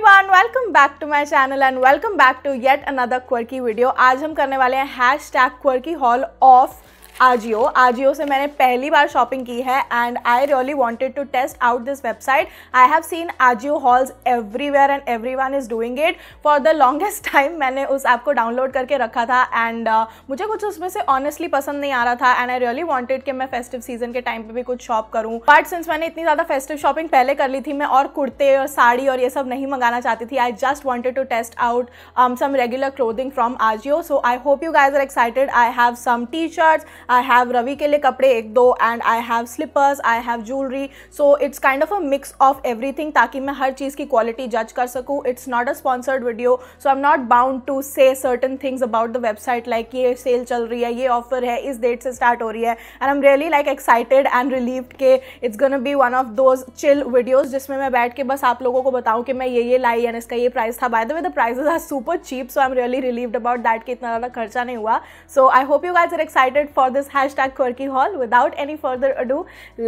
Everyone welcome back to my channel and welcome back to yet another quirky video आज हम करने वाले हैं hashtag quirky haul of AJIO AJIO से मैंने पहली बार शॉपिंग की है and I really wanted to test out this website I have seen AJIO hauls everywhere and everyone is doing it for the longest time मैंने उस ऐप को download करके रखा था एंड uh, मुझे कुछ उसमें से ऑनेस्टली पसंद नहीं आ रहा था एंड आई रियली वॉन्टेड कि मैं फेस्टिव सीजन के टाइम पर भी कुछ शॉप करूँ बट सिंस मैंने इतनी ज़्यादा फेस्टिव शॉपिंग पहले कर ली थी मैं और कुर्ते और साड़ी और ये सब नहीं मंगाना चाहती थी I just wanted to test out some regular clothing from AJIO so I hope you guys are excited I have some T shirts I have Ravi के लिए कपड़े एक दो and I have slippers I have jewellery so it's kind of a mix of everything ताकि मैं हर चीज़ की क्वालिटी जज कर सकूँ it's not a sponsored video so I am not bound to से certain things about the website like ये सेल चल रही है ये ऑफर है इस डेट से स्टार्ट हो रही है and I am really like excited and relieved के it's gonna be one of those chill videos जिसमें मैं बैठ के बस आप लोगों को बताऊँ कि मैं ये ये लाई एंड इसका ये प्राइस था by the way the prices are super cheap so I am really relieved about that कि इतना ज़्यादा खर्चा नहीं हुआ so I hope you guys are excited for the this hashtag quirky haul. Without any further ado,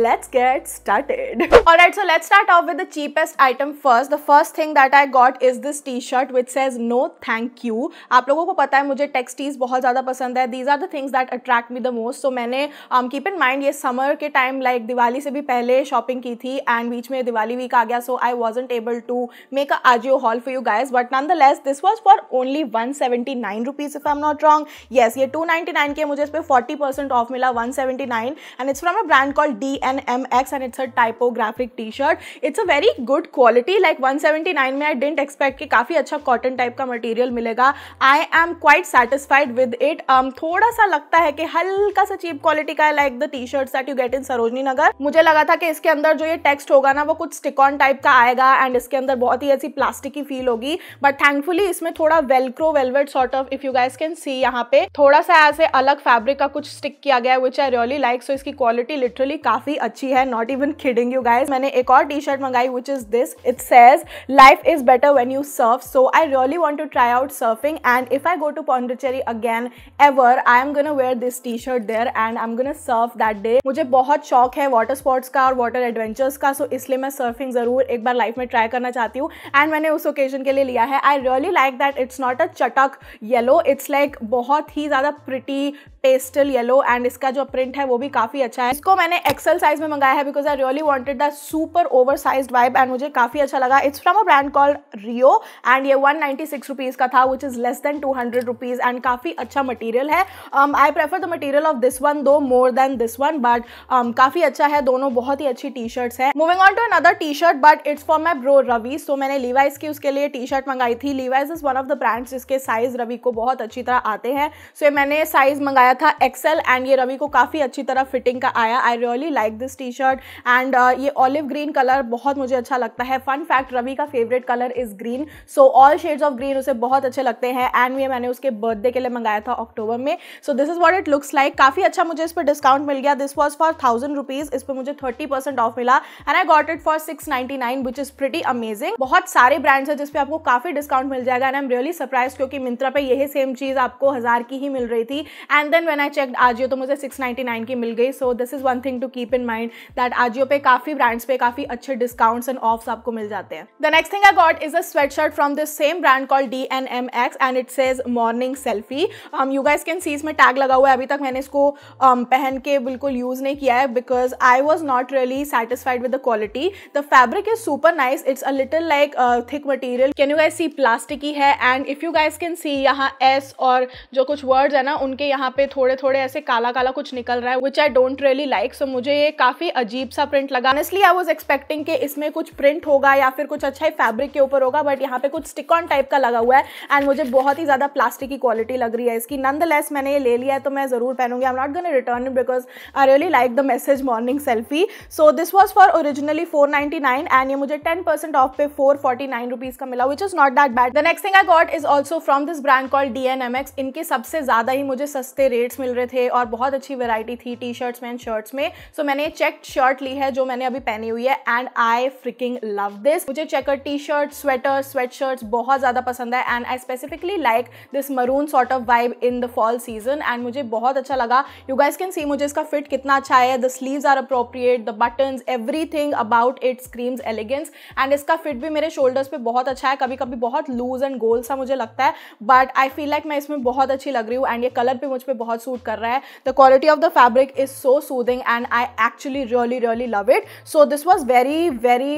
let's get started. Alright, so let's start off with the cheapest item first. The first thing that I got is this t-shirt which says no thank you. आप लोगों को पता है मुझे texties बहुत ज़्यादा पसंद है. These are the things that attract me the most. So मैंने um, keep in mind ये summer के time like दिवाली से भी पहले shopping की थी and बीच में दिवाली week आ गया. So I wasn't able to make a Ajio haul for you guys. But nonetheless, this was for only 179 rupees if I'm not wrong. Yes, ये 299 के मुझे इसपे 40% परसेंट ऑफ मिला one seventy nine and it's from a brand call D N M X and it's a typographic T shirt it's a very good quality like one seventy nine में I didn't expect कि काफी अच्छा cotton type का material मिलेगा I am quite satisfied with it थोड़ा सा लगता है कि हल्का सा चीप क्वालिटी का like the T shirt that you get in Sarojini Nagar मुझे लगा था कि इसके अंदर जो ये टेक्स्ट होगा ना वो कुछ स्टिकॉन टाइप का आएगा एंड इसके अंदर बहुत ही ऐसी प्लास्टिक की फील होगी बट थैंकफुली इसमें थोड़ा velcro velvet sort of if you guys can see यहाँ पे थोड़ा सा ऐसे अलग फैब्रिक का कुछ स्टिक किया गया है विच आई रियली लाइक सो इसकी क्वालिटी लिटरली काफी अच्छी है not even kidding you guys मैंने एक और टी शर्ट मंगाई which is this it says life is better when you surf so I really want to try out surfing and if I go to Pondicherry again ever I am gonna wear this T shirt there and I am gonna surf that day मुझे बहुत शौक है water sports का और water adventures का सो so इसलिए मैं surfing जरूर एक बार लाइफ में ट्राई करना चाहती हूँ एंड मैंने उस ओकेजन के लिए लिया है I really like that it's not a चटक येलो इट्स लाइक बहुत ही ज़्यादा प्रिटी पेस्टल येलो एंड इसका जो प्रिंट है वो भी काफ़ी अच्छा है इसको मैंने एक्सल साइज में मंगाया है because I really wanted the super over size vibe and मुझे काफ़ी अच्छा लगा it's from a brand call Rio and ये वन नाइन्टी सिक्स रुपीज़ का था which is less than two hundred rupees and काफ़ी अच्छा मटीरियल है I prefer the material of this one though more than this one but काफ़ी अच्छा है दोनों बहुत ही अच्छी टी शर्ट्स है moving on to another T shirt but it's for my bro Ravi so मैंने लीवाइज की उसके लिए टी शर्ट मंगाई थी Levi's is one of the brands जिसके साइज रवि को बहुत अच्छी तरह आते हैं सो so, मैंने साइज मंगाया आया था एक्सेल एंड ये रवि को काफ़ी अच्छी तरह फिटिंग का आया I really like this T shirt and ये ऑलिव ग्रीन कलर बहुत मुझे अच्छा लगता है फन फैक्ट रवि का favourite colour is green so all shades of green उसे बहुत अच्छे लगते हैं एंड ये मैंने उसके बर्थडे के लिए मंगाया था अक्टूबर में so this is what it looks like काफ़ी अच्छा मुझे इस पर डिस्काउंट मिल गया this was for thousand rupees इस पर मुझे थर्टी परसेंट ऑफ मिला and I got it for six ninety nine which is pretty amazing बहुत सारे ब्रांड्स हैं जिसपे आपको काफ़ी डिस्काउंट मिल जाएगा and I am really surprise क्योंकि मिंत्रा पे यही सेम चीज़ आपको हज़ार की ही मिल रही थी and then even when I check AJIO तो मुझे 699 की मिल गई so this is one thing to keep in mind that AJIO पे काफ़ी ब्रांड्स पे काफ़ी अच्छे डिस्काउंट्स एंड ऑफ्स आपको मिल जाते हैं the next thing I got is a sweat shirt from this same brand call D N M X and it says morning selfie you guys can see इसमें tag लगा हुआ है अभी तक मैंने इसको um, पहन के बिल्कुल यूज़ नहीं किया है because I was not really satisfied with the quality the fabric is super nice it's a little like thick material can you guys see plastic ही है and if you guys can see यहाँ एस और जो कुछ words है ना उनके यहाँ पे थोड़े थोड़े ऐसे काला काला कुछ निकल रहा है which I don't really like so मुझे ये काफ़ी अजीब सा प्रिंट लगा इसलिए आई वॉज एक्सपेक्टिंग कि इसमें कुछ प्रिंट होगा या फिर कुछ अच्छा ही फैब्रिक के ऊपर होगा बट यहाँ पे कुछ स्टिक ऑन टाइप का लगा हुआ है एंड मुझे बहुत ही ज़्यादा प्लास्टिक की क्वालिटी लग रही है इसकी नंद मैंने ये ले लिया है तो मैं ज़रूर पहनूंगी I am not gonna return because I really like the message morning selfie so this was for originally four nine and ये मुझे टेन परसेंट ऑफ पे फोर फोर्टी नाइन रुपीज़ का मिला which is not that bad the next thing I got is also from this brand call D N M इनके सबसे ज़्यादा ही मुझे सस्ते रेट रेट्स मिल रहे थे और बहुत अच्छी वेराइटी थी टी शर्ट्स में एंड शर्ट्स में सो so, मैंने चेक शर्ट ली है जो मैंने अभी पहनी हुई है and I freaking love this मुझे checker T shirt sweater sweat shirts बहुत ज़्यादा पसंद है and I specifically like this maroon sort of vibe in the fall season and मुझे बहुत अच्छा लगा यू गाइज कैन सी मुझे इसका फिट कितना अच्छा है the sleeves are appropriate the buttons everything about it screams elegance and इसका फिट भी मेरे शोल्डर्स पर बहुत अच्छा है कभी कभी बहुत लूज एंड गोल सा मुझे लगता है बट आई फील लाइक मैं इसमें बहुत अच्छी लग रही हूँ एंड ये कलर भी मुझ पर बहुत बहुत सूट कर रहा है the quality of the fabric is so soothing and I actually really really love it so this was very very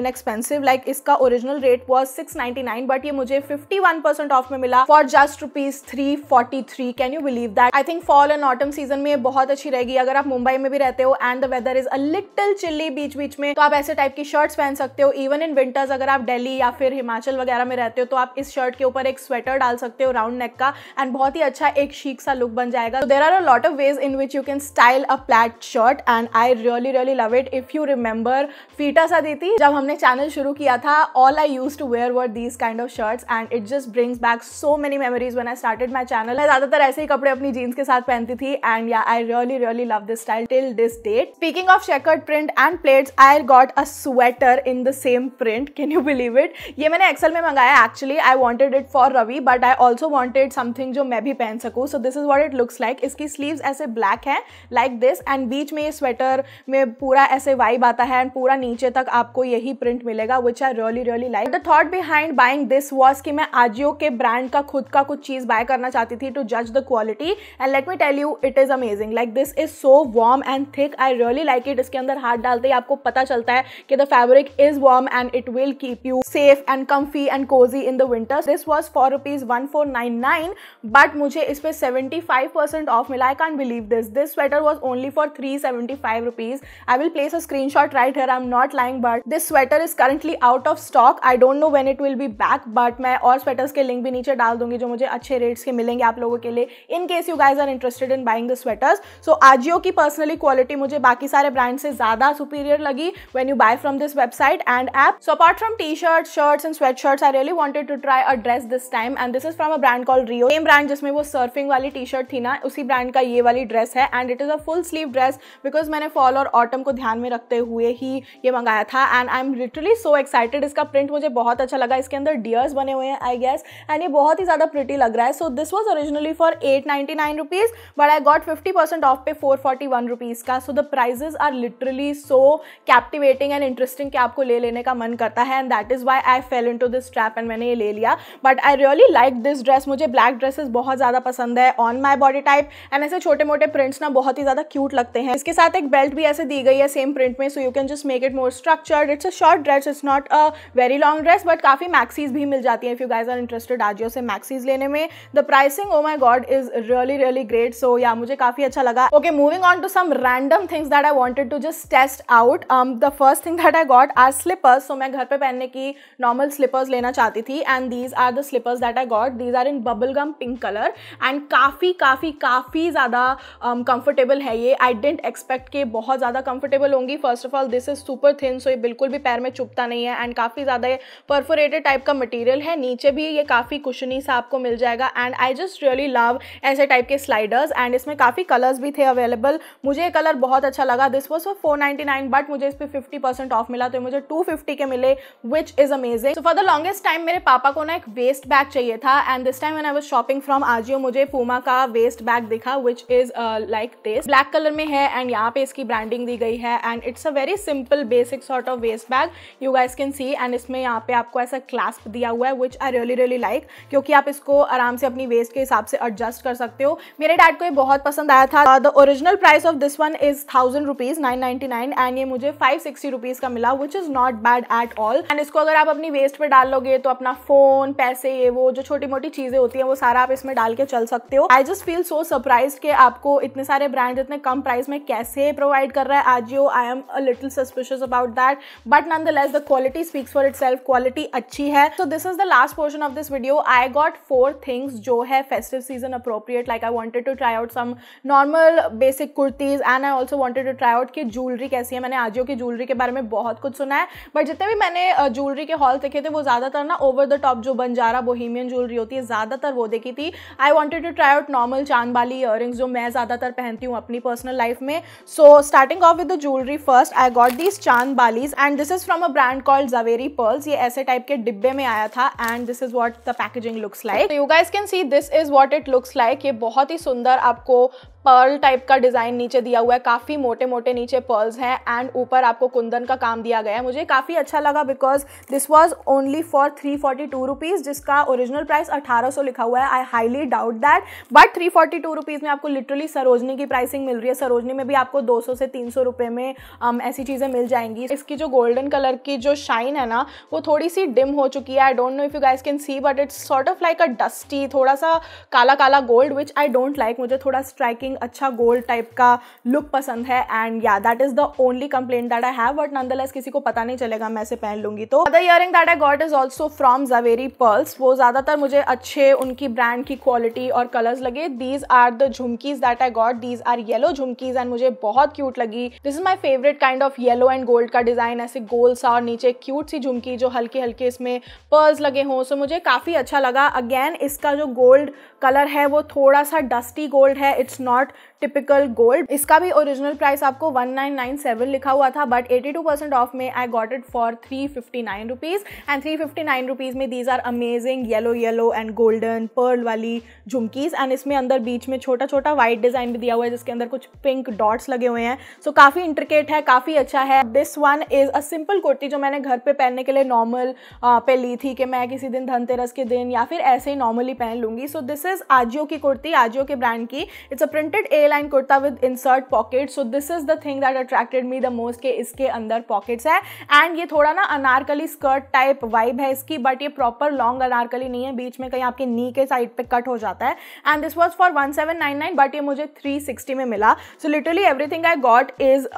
inexpensive like इसका original rate was six ninety nine but ये मुझे फिफ्टी वन परसेंट ऑफ में मिला for just rupees three forty three can you believe that I think fall and autumn season में बहुत अच्छी रहेगी अगर आप मुंबई में भी रहते हो and the weather is a little chilly बीच बीच में तो आप ऐसे टाइप की शर्ट्स पहन सकते हो इवन इन विंटर्स अगर आप डेली या फिर हिमाचल वगैरह में रहते हो तो आप इस शर्ट के ऊपर एक स्वेटर डाल सकते हो राउंड नेक का एंड बहुत ही अच्छा एक शीक सा लुक बन बन जाएगा there are a lot of ways in which you can style a plaid shirt and I really really love it if you remember फीटा सा सदीती जब हमने चैनल शुरू किया था all I used to wear were these kind of shirts and it just brings back so many memories when I started my channel मैं ज्यादातर ऐसे ही कपड़े अपनी जीन्स के साथ पहनती थी and yeah I really really love this style till this date speaking of checkered print and plaids I got a sweater in the same print can you believe it ये मैंने एक्सल में मंगाया actually I wanted it for Ravi but I also wanted something जो मैं भी पहन सकूँ so this is what it looks like इसकी स्लीव्स ऐसे ब्लैक है लाइक दिस एंड बीच में ये स्वेटर में पूरा ऐसे वाइब आता है एंड पूरा नीचे तक आपको यही प्रिंट मिलेगा which are really really like the thought behind buying this was कि मैं आजियो के ब्रांड का खुद का कुछ चीज़ बाय करना चाहती थी टू जज the quality and let me tell you it is amazing like this is so warm and thick I really like it इसके अंदर हाथ डालते ही आपको पता चलता है कि the fabric is warm and it will keep you safe and comfy and cosy in the winter this was for rupees one four nine nine but मुझे इस पर seventy five five percent off मिला I can believe this this sweater was only for three seventy five rupees I will place a screenshot right here I am not lying but this sweater is currently out of stock I don't know when it will be back but मैं और sweaters के link भी नीचे डाल दूंगी जो मुझे अच्छे रेट्स के मिलेंगे आप लोगों के लिए in case you guys are interested in buying the sweaters so Ajio की पर्सनली क्वालिटी मुझे बाकी सारे ब्रांड से ज्यादा सुपीरियर लगी when you buy from this website and app so apart from T shirt shirts and sweatshirts I really wanted to try a dress this time and this is from a brand call Rio same brand जिसमें वो surfing वाली T shirt थी ना उसी brand का ये वाली dress है and it is a full sleeve dress because मैंने फॉल और ऑटम को ध्यान में रखते हुए ही ये मंगाया था and I am literally so excited इसका प्रिंट मुझे बहुत अच्छा लगा इसके अंदर डियर्स बने हुए हैं आई गेस एंड ये बहुत ही ज़्यादा प्रिटी लग रहा है so this was originally for eight ninety nine rupees but I got fifty percent off पे फोर फोर्टी वन रुपीज़ का so the prices are literally so captivating and interesting कि आपको ले लेने का मन करता है and that is why I fell into this trap and मैंने ये ले लिया but I really like this dress मुझे ब्लैक ड्रेसेस बहुत ज़्यादा पसंद है ऑन माई है बॉडी टाइप एंड ऐसे छोटे मोटे प्रिंट्स ना बहुत ही ज़्यादा क्यूट लगते हैं इसके साथ एक बेल्ट भी ऐसे दी गई है सेम प्रिंट में so you can just make it more structure it's a short dress it's not a very long dress but काफ़ी मैक्सीज भी मिल जाती है if you guys are interested Ajio से मैक्सीज लेने में the pricing oh my god is really really great so या मुझे काफ़ी अच्छा लगा okay moving on to some random things that I wanted to just test out the first thing that I got are slippers so मैं घर पर पहनने की नॉर्मल स्लीपर्स लेना चाहती थी and these are the slippers that I got these are in bubble gum pink colour and काफ़ी काफ़ी काफ़ी ज़्यादा कंफर्टेबल um, है ये आई डेंट एक्सपेक्ट के बहुत ज़्यादा कंफर्टेबल होंगी first off all this is super thin so ये बिल्कुल भी पैर में चुपता नहीं है एंड काफ़ी ज़्यादा परफोरेटेड टाइप का मटेरियल है नीचे भी ये काफ़ी कुशनी सा आपको मिल जाएगा and I just really love ऐसे टाइप के स्लाइडर्स एंड इसमें काफ़ी कलर्स भी थे अवेलेबल मुझे ये कलर बहुत अच्छा लगा this was for four ninety nine but मुझे इस पर फिफ्टी परसेंट ऑफ मिला तो मुझे टू फिफ्टी के मिले which is amazing so for the longest time मेरे पापा को ना एक वेस्ट बैग चाहिए था and this time and I was shopping from Ajio मुझे पूमा का वेस्ट बैग दिखा which is like this black colour में है एंड यहाँ पे इसकी ब्रांडिंग दी गई है and it's a very simple basic sort of waist bag you guys can see and इसमें यहाँ पे आपको ऐसा क्लास्प दिया हुआ है which I really really like क्योंकि आप इसको आराम से अपनी वेस्ट के हिसाब से एडजस्ट कर सकते हो मेरे डैड को ये बहुत पसंद आया था the original price of this one is thousand rupees nine ninety nine and ये मुझे फाइव सिक्सटी रुपीज का मिला which is not bad at all and इसको अगर आप अपनी वेस्ट पर डाल लोगे तो अपना फोन पैसे ये वो जो छोटी मोटी चीजें होती है वो सारा आप इसमें डाल के चल सकते हो I just feel so surprise कि आपको इतने सारे ब्रांड इतने कम प्राइस में कैसे प्रोवाइड कर रहा है आज yo I am a little suspicious about that but nonetheless the quality speaks for itself quality अच्छी है so this is the last portion of this video I got four things जो है festive season appropriate like I wanted to try out some normal basic kurtis and I also wanted to try out कि jewellery कैसी है मैंने आजियो की jewellery के बारे में बहुत कुछ सुना है बट जितने भी मैंने ज्वेलरी के हॉल देखे थे वो ज़्यादातर ना ओवर द टॉप जो बंजारा बोहिमियन ज्वेलरी होती है ज़्यादातर वो देखी थी I wanted to try out normal normal चांद वाली ईयर जो मैं ज़्यादातर पहनती हूँ अपनी पर्सनल लाइफ में so starting off with the jewellery first I got this चांद बालीज and this is from a brand called Zaveri Pearls ये ऐसे टाइप के डिब्बे में आया था and this is what the packaging looks like you guys can see this is what it looks like ये बहुत ही सुंदर आपको पर्ल टाइप का डिज़ाइन नीचे दिया हुआ है काफ़ी मोटे मोटे नीचे पर्ल्स हैं एंड ऊपर आपको कुंदन का काम दिया गया है मुझे काफ़ी अच्छा लगा because this was only for three forty two rupees जिसका ओरिजिनल प्राइस अठारह सौ लिखा हुआ है I highly doubt that but three forty two rupees में आपको लिटरली सरोजनी की प्राइसिंग मिल रही है सरोजनी में भी आपको दो सौ से तीन सौ रुपये में um, ऐसी चीज़ें मिल जाएंगी इसकी जो गोल्डन कलर की जो शाइन है ना वो थोड़ी सी डिम हो चुकी है I don't know if you guys can see but it's sort of like a dusty थोड़ा सा काला काला gold which I don't like मुझे थोड़ा स्ट्राइकिंग अच्छा गोल्ड टाइप का लुक पसंद है एंड या that is the only complaint that I have but नंद किसी को पता नहीं चलेगा मैं इसे पहन लूंगी तो other earring that I got is also from Zaveri Pearls वो ज़्यादातर मुझे अच्छे उनकी ब्रांड की क्वालिटी और कलर्स लगे these are the jhumkis that I got these are yellow jhumkis and मुझे बहुत क्यूट लगी this is my favourite kind of yellow and gold का डिज़ाइन ऐसे गोल सा और नीचे क्यूट सी झुमकी जो हल्के हल्के इसमें पर्ल्स लगे हों सो so मुझे काफ़ी अच्छा लगा अगेन इसका जो गोल्ड कलर है वो थोड़ा सा डस्टी गोल्ड है it's not not typical gold इसका भी ओरिजिनल प्राइस आपको 1997 लिखा हुआ था बट 82% ऑफ में I got it for three fifty nine rupees and three fifty nine rupees में these are amazing yellow yellow and golden pearl वाली झुमकीज़ एंड इसमें अंदर बीच में छोटा छोटा व्हाइट डिज़ाइन भी दिया हुआ है जिसके अंदर कुछ पिंक डॉट्स लगे हुए हैं सो so, काफ़ी इंट्रिकेट है काफ़ी अच्छा है this one is a simple kurti जो मैंने घर पर पहनने के लिए नॉर्मल पे ली थी कि मैं किसी दिन धनतेरस के दिन या फिर ऐसे ही नॉर्मली पहन लूंगी सो दिस इज़ आजियो की कुर्ती आजियो के ब्रांड की it's a printed A line kurta with insert pocket so this is the thing that attracted me the most के इसके अंदर पॉकेट्स है एंड ये थोड़ा ना अनारकली स्कर्ट टाइप वाइब है इसकी बट ये प्रॉपर लॉन्ग अनारकली नहीं है बीच में कहीं आपके नी के साइड पे कट हो जाता है and this was for one seven nine nine but ये मुझे थ्री सिक्सटी में मिला so literally everything I got is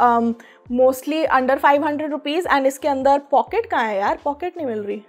mostly under five hundred rupees and इसके अंदर पॉकेट कहाँ है यार पॉकेट नहीं मिल रही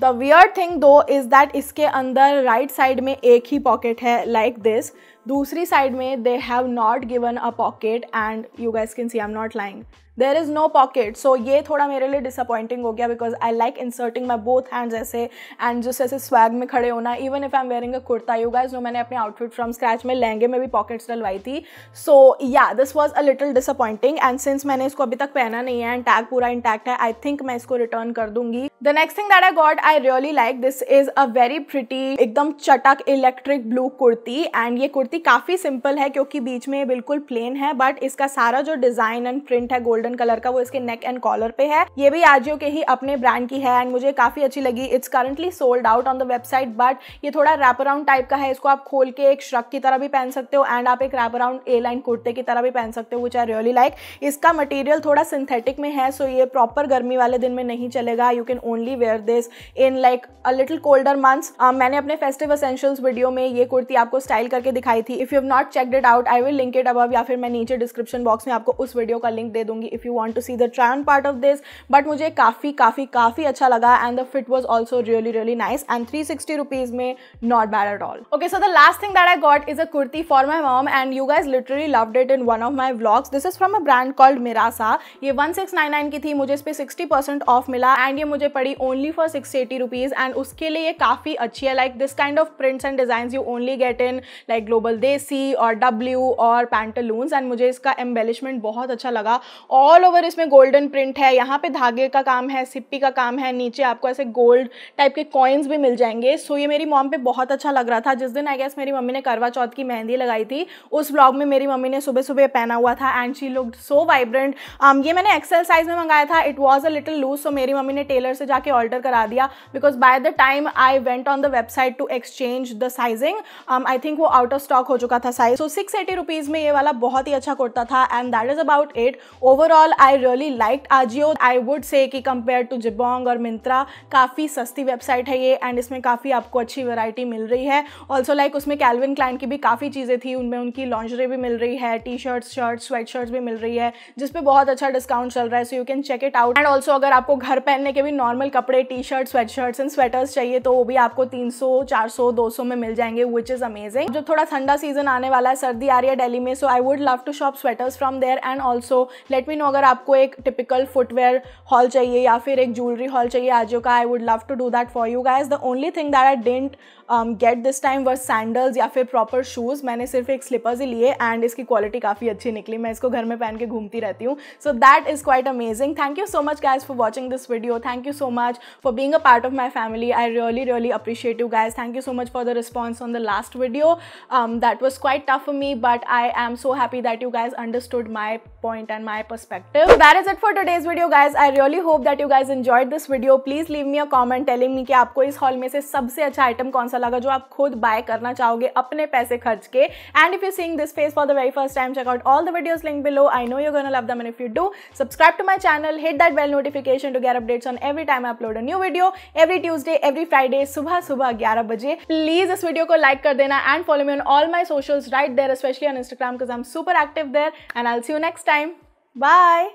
the weird thing though is that इसके अंदर राइट right साइड में एक ही पॉकेट है लाइक दिस दूसरी साइड में they have not given a pocket and you guys can see I am not lying there is no pocket so ये थोड़ा मेरे लिए डिसअपॉइंटिंग हो गया because I like inserting my both hands ऐसे एंड जिस ऐसे स्वैग में खड़े होना even if I am wearing a kurta you guys know मैंने अपने आउटफिट फ्रॉम स्क्रैच में लहंगे में भी पॉकेट्स डलवाई थी सो या this was a little disappointing and since मैंने इसको अभी तक पहना नहीं है एंड टैग पूरा इंटैक्ट है आई थिंक मैं इसको रिटर्न कर दूंगी the next thing that I got I really like this is a very pretty एकदम चटक इलेक्ट्रिक ब्लू कुर्ती एंड ये कुर्ती काफ़ी सिंपल है क्योंकि बीच में बिल्कुल प्लेन है बट इसका सारा जो डिज़ाइन एंड प्रिंट है गोल्डन कलर का वो इसके नेक एंड कॉलर पे है ये भी आजियो के ही अपने ब्रांड की है एंड मुझे काफ़ी अच्छी लगी it's currently sold out on the website but ये थोड़ा रैप अराउंड टाइप का है इसको आप खोल के एक श्रक की तरह भी पहन सकते हो एंड आप एक रैप अराउंड ए लाइन कुर्ते की तरह भी पहन सकते हो विच आई रियली लाइक इसका मटेरियल थोड़ा सिंथेटिक में है सो so ये प्रॉपर गर्मी वाले दिन में नहीं चलेगा you can only wear this in like a little colder months मैंने अपने फेस्टिव असेंशियल्स वीडियो में ये कुर्ती आपको स्टाइल करके दिखाई थी if you have not check it out I will link it अब या फिर मैं नीचे डिस्क्रिप्शन बॉक्स में आपको उस वीडियो का लिंक दे दूंगी if you want to see the try part of this but मुझे काफ़ी काफ़ी काफ़ी अच्छा लगा and the fit was also really really nice and three sixty rupees में not bad at all okay so the last thing that I got is a kurti for my mom and you guys literally loved it in one of my blogs this is from a brand called मिरासा ये one six nine nine की थी मुझे इस पर sixty percent off मिला and ये मुझे पड़ी only for six eighty rupees and उसके लिए ये काफ़ी अच्छी है like this kind of prints and design you only get in like Global Desi और डब्ल्यू और पैंटलून्स एंड मुझे इसका एम्बेलिशमेंट बहुत अच्छा लगा ऑल ओवर इसमें गोल्डन प्रिंट है यहाँ पे धागे का काम है सिप्पी का काम है नीचे आपको ऐसे गोल्ड टाइप के कॉइन्स भी मिल जाएंगे सो so, ये मेरी मॉम पे बहुत अच्छा लग रहा था जिस दिन आई गेस मेरी मम्मी ने करवा चौथ की मेहंदी लगाई थी उस ब्लॉग में मेरी मम्मी ने सुबह सुबह पहना हुआ था and she look so vibrant ये मैंने एक्सेल साइज में मंगाया था it was a little loose so मेरी मम्मी ने टेलर से जाके ऑर्डर करा दिया because by the time I went on the website to exchange the sizing I think वो आउट ऑफ स्टॉक हो चुका था size so six eighty rupees में ये वाला बहुत ही अच्छा कुर्ता था and that is about it overall I really like AJIO I would say कि कंपेयर टू जिबोंग और मिंत्रा काफ़ी सस्ती वेबसाइट है ये एंड इसमें काफ़ी आपको अच्छी वैरायटी मिल रही है ऑल्सो लाइक like, उसमें कैलविन क्लाइन की भी काफ़ी चीज़ें थी उनमें उनकी लॉन्जरी भी मिल रही है T shirts shirts sweatshirts भी मिल रही है जिसपे बहुत अच्छा डिस्काउंट चल रहा है so you can check it out and also अगर आपको घर पहनने के भी नॉर्मल नॉर्मल कपड़े T shirt sweatshirts and sweaters चाहिए तो वो भी आपको 300 400 200 में मिल जाएंगे विच इज़ अमेजिंग जो थोड़ा ठंडा सीजन आने वाला है सर्दी आ रही है डेली में so I would love to shop sweaters from there and also let me know अगर आपको एक टिपिकल फुटवेयर हॉल चाहिए या फिर एक ज्वेलरी हॉल चाहिए आजो का I would love to do that for you guys the only thing that I didn't get this time was sandals या फिर प्रॉपर शूज़ मैंने सिर्फ एक स्लीपर्स ही लिए एंड इसकी क्वालिटी काफ़ी अच्छी निकली मैं इसको घर में पहन के घूमती रहती हूँ so that is quite amazing thank you so much guys for watching this video thank you so much for being a part of my family. I really, really appreciate you guys. Thank you so much for the response on the last video. Um, that was quite tough for me, but I am so happy that you guys understood my point and my perspective. So that is it for today's video, guys. I really hope that you guys enjoyed this video. Please leave me a comment telling me कि आपको इस hall में से सबसे अच्छा item कौन सा लगा जो आप खुद बाय करना चाहोगे अपने पैसे खर्च के and if you seeing this face for the very first time check out all the videos link below I know you gonna love them if you do subscribe to my channel hit that bell notification to get updates on every time upload new video every Tuesday every Friday सुबह सुबह ग्यारह बजे please इस video को like कर देना and follow me on all my social right there especially on Instagram because I'm super active there and I'll see you next time. Bye.